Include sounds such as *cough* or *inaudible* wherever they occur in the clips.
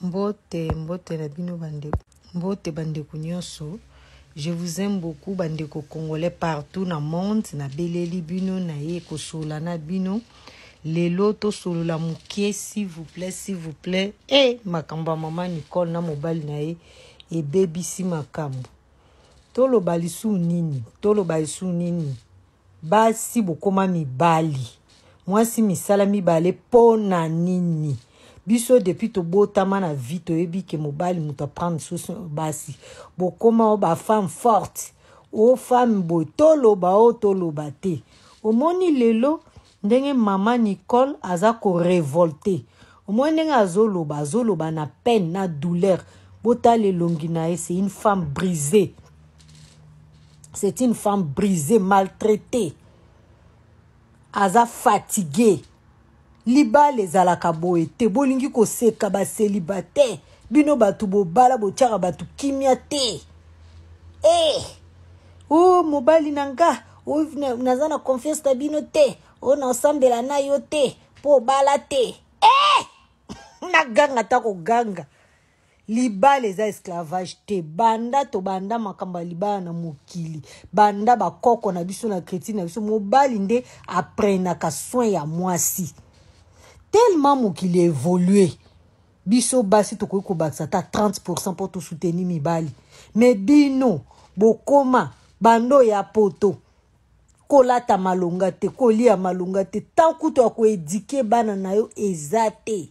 mbote mbote na bino bandeko mbote bandeko nyonso je vous aime beaucoup bandeko congolais partout na monde nabeleli bino naye kosola na bino lelo tosolola moke s'il vous plaît s'il vous plaît e eh, hey, makambo ya mama nicole na mobali na ye ebebisi makambo toloba lisu nini toloba lisu nini basi bokóma mibali mwasi misala mibale mpo na nini biso depuis tobotama na vie toyebi ke mobali moto aprendre susu basi bokóma o bafemme forte o femme boye toloba o toloba te omoni lelo ndenge mama nicole aza korevolte omoni ndenge azoloba azoloba na peine na douleur botala elongi na ye c'est une femme brisée c'est une femme brisée maltraitée aza fatigue libala ezalaka boye te bolingi koseka baseliba te bino bato bobala botyaka bato kimia te e eh! o oh, mobali na nga oyo oh, naza na confiance na bino te oyo oh, naosambela na yo te mpo obala te e eh! *laughs* naganga ta koganga libala eza esclavage te banda tobanda makambo ya libala na mokili banda bakoko na biso na kretine na biso mobali nde aprenaka soin ya mwasi tellement mokili évolué biso basi tokoki kobakisa ata 30 mpo tosuteni mibali me bino bokóma bando ya poto kolata malonga te kolia malonga te tan kutu ya koedike bana na yo eza te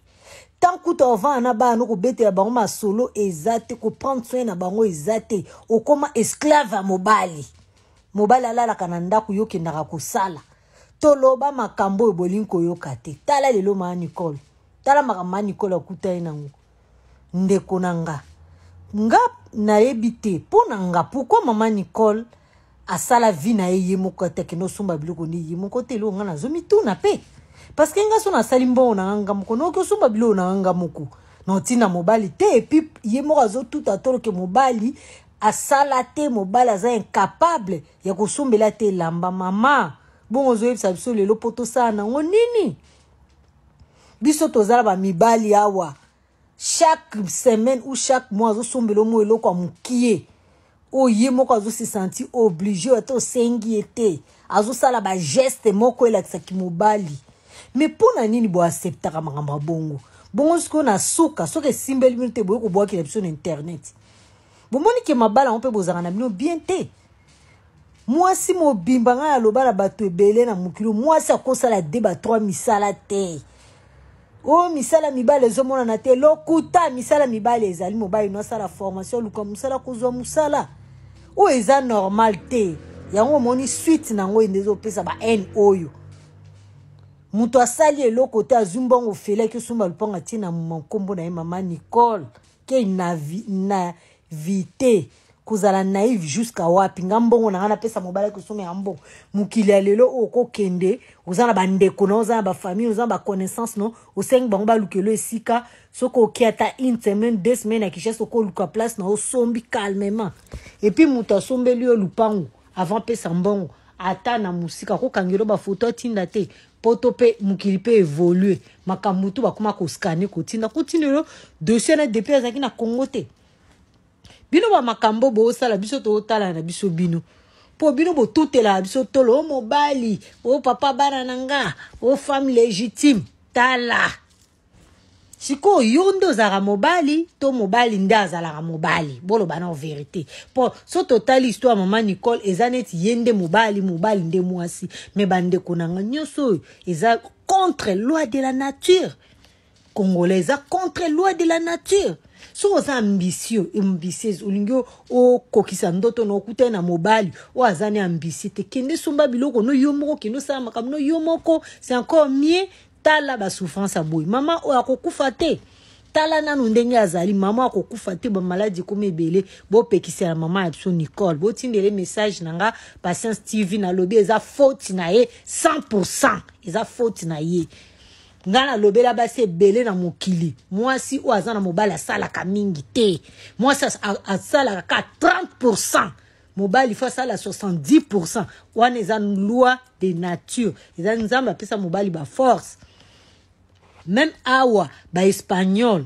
tan kutu avanda na bana no kobetela bango masolo eza te koprendre soin na bango eza te okóma esclave ya mobali mobali alalaka na ndako yo okendaka kosala toloba makambo oyo bolingi koyoka te tala lelo maa nicole tala makambo maa nicole akuta ye nango ndeko na nga nga nayebi te mpo na nga pourkui mama nicole asala vi na ye ye moko atakende osomba biloko nde ye moko te eloko nga nazomituna mpe parceke nga so nasali mbongo na nga nga moko naoki osomba biloko na nga nga moko na otina mobali te epui ye moko azotuta toloke mobali asala te mobali aza incapable ya kosombela te elamba mama bongo ozoyebisa biso lelo mpo tosala nango nini biso tozala bamibali awa chaque semaine ou chaque mois azosombela omo eloko ya mokie oyo ye moko azosisanti oblige oyo ata osengi ye te azosala bageste moko elakisaki mobali me mpona nini boaseptaka makambo ya bongo bongo sikoyo na suka soki esimbeli bino te boye kobwakela biso na internet bomoni ke mabala yango mpe bozalaka na bino bien te mwasi mobimba ngai aloba na bato ebele na mokili mwasi akosala de batro misala te o misala mibale ezomonana te lokuta misala mibale ezali mobali no asala formation oluka mosala kozwa mosala oyo eza normal te yango omoni suite nango nde ezopesa bahane oyo moto asali eloko te azwi mbongo felaki osomba lupango atie na nkombo na ye mama nicole ke na, vi, na vite kozala naive juska wapi nga mbongo na nga napesa mobala kosomo ya mbongo mokili ya lelo oyo kokende oza na bandeko na oza na bafamille oza na baconnaissance no osengi bango balukelo esika soki oke ata une semaine deux semaine ya kishasi okoluka place na osombi calmement epuis moto asombeli yo lupango avant pesa mbongo ata na mosika kokangelo bafoto atinda te poto mpe mokili mpe évolue makambo tu bakóma koskane kotinda kotinda lelo dossier na depuis azalaki na congo te bino bamakambo boosala biso tootala na biso bino mpo bino botutelaka biso tolo o mobali o papa bana na nga o femme légitime tala sikoyo yo nde ozalaka mobali to mobali nde azalaka mobali boloba na verité mpo so totali histoire mama nicole eza neti ye nde mobali mobali nde mwasi me bandeko na nga nyonso oyo eza contre loi de la nature congolais eza contre loi de la nature soki oza ambitieux ambitieuse olingi okokisa ndoto na okutai na mobali oyo aza ne ambitie te kende somba biloko no yo moko kende osala makambo no yo moko c'est encore mie tala basouffrance ya boye mama oyo akokufa te tala nanu ndenge azali mama akokufa te bamaladi ekoma ebele bopekisela mama ya biso nicole botindele message na nga patience tv nalobi eza fauti na ye 100 eza fauti na ye nga lobela basi belé na mokili si oyo aza na mobali ka mingi te mwasi asalaka ka 30 pourcent mobali sala asala 70 pourcent wana loi de nature eza nzambe pesa mobali force. meme awa baespagnole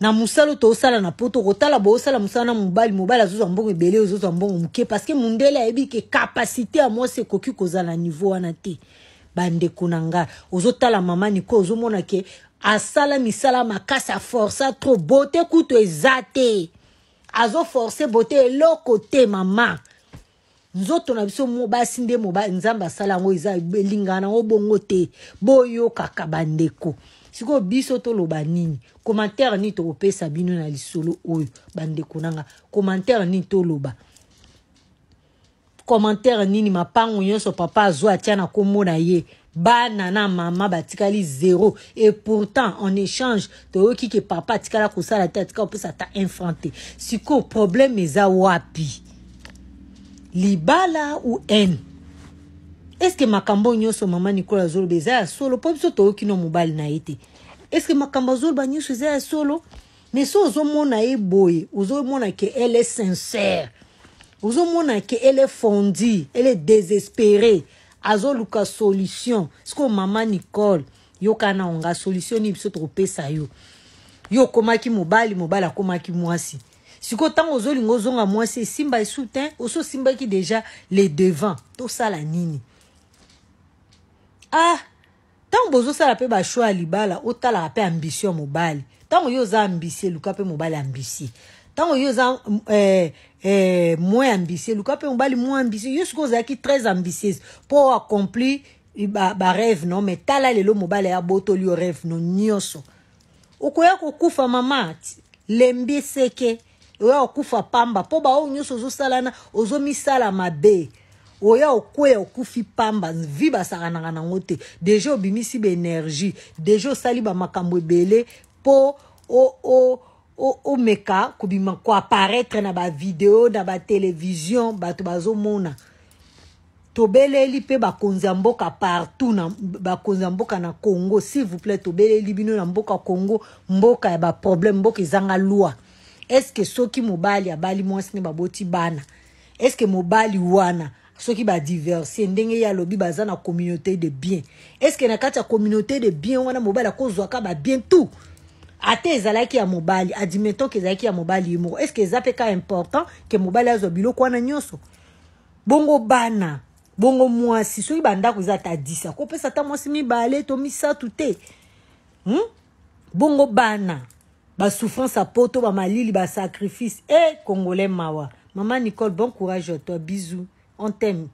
na to sala na poto kotala boosala mosala na mobali mobali azozwa mbongo ebele ozozwa mbongo Parce parceke mondele ebi ke a moi se ekoki kozala la niveau wana te bandeko na ngai ozotala mama niko ozomona ke asala misala makasi aforsa tro bote kutu eza te azoforce bote eloko te mama nzoto na biso basi nde nzambe asala yango eza elingana yango bongo te boyokaka bandeko sikoyo biso toloba nini commentaire nini tokopesa bino na lisolo oyo bandeko nanga commentaire nini toloba commentaire nini mapango sur papa zoa atia na na ye bana na mama batikali zéro. et pourtant en échange toyoki ke papa la kosala te atika kopesa t'a infanter Si ko problème eza wapi libala ou est-ce que que makambo nyonso mama Nicolas azoloba nikola ya solo mpo biso no mobali na est que que makambo azoloba nyonso eza ya solo mais so ozomona ye boye que ke est Sincère, ozomona ke ele fondi ele désespéré azoluka solution sikoyo mama nicole yokana onga solution nini biso tokopesa yo yo okomaki mobali mobali akomaki mwasi sikoyo ntango ozolinga ozonga mwasi esimba esu te ososimbaki deja le devant tosala nini ah ntango bozosala mpe bashwa ya libala otalaka mpe ambition mobali ntango yo oza ambisie luka mpe mobali ambisie ntango yo oza eh, eh, moins ambitieux luka mpe mobali moins ambitieux yo sikoyo ozalaki très ambitieuse mpo accompli barêve eh, ba no me tala lelo mobali abotoli yo rêve no nyonso okoya kokufa mama lembi eseke oya okufa pamba mpo baoyo nyonso ozosalana ozomisala mabe oya okweya okufi pamba vi basakanaka nango te deja obimisi baénergie deja osali bamakambo ebele mpo omeka kobima koapparaître na bavideo na batelevizio bato bazomona tobeleli mpe bakonzi ya mboka partout na bakonzi ya mboka na congo s'il vous plaît tobeleli bino na mboka congo mboka ya baproblème mboka ezanga lwa estce soki mobali abali mwasi nde baboti bana estce mobali wana soki badiversie ndenge ye alobi baza na communauté de bien estce na kati ya communauté de bien wana mobali akozwaka babien tout ate ezalaki ya mobali adimetonke ezalaki ya mobali ye moko estceke eza mpe ka important ke mobali azwa biloko wana nyonso bongo bana bongo mwasi soki bandako eza ata disa kopesa ata mwasi mibale to misato te hmm? bongo bana basouffrance apo to bamalili basacrifice e eh, congolais mawa mama nicole bon courage à toi bisou on t'aime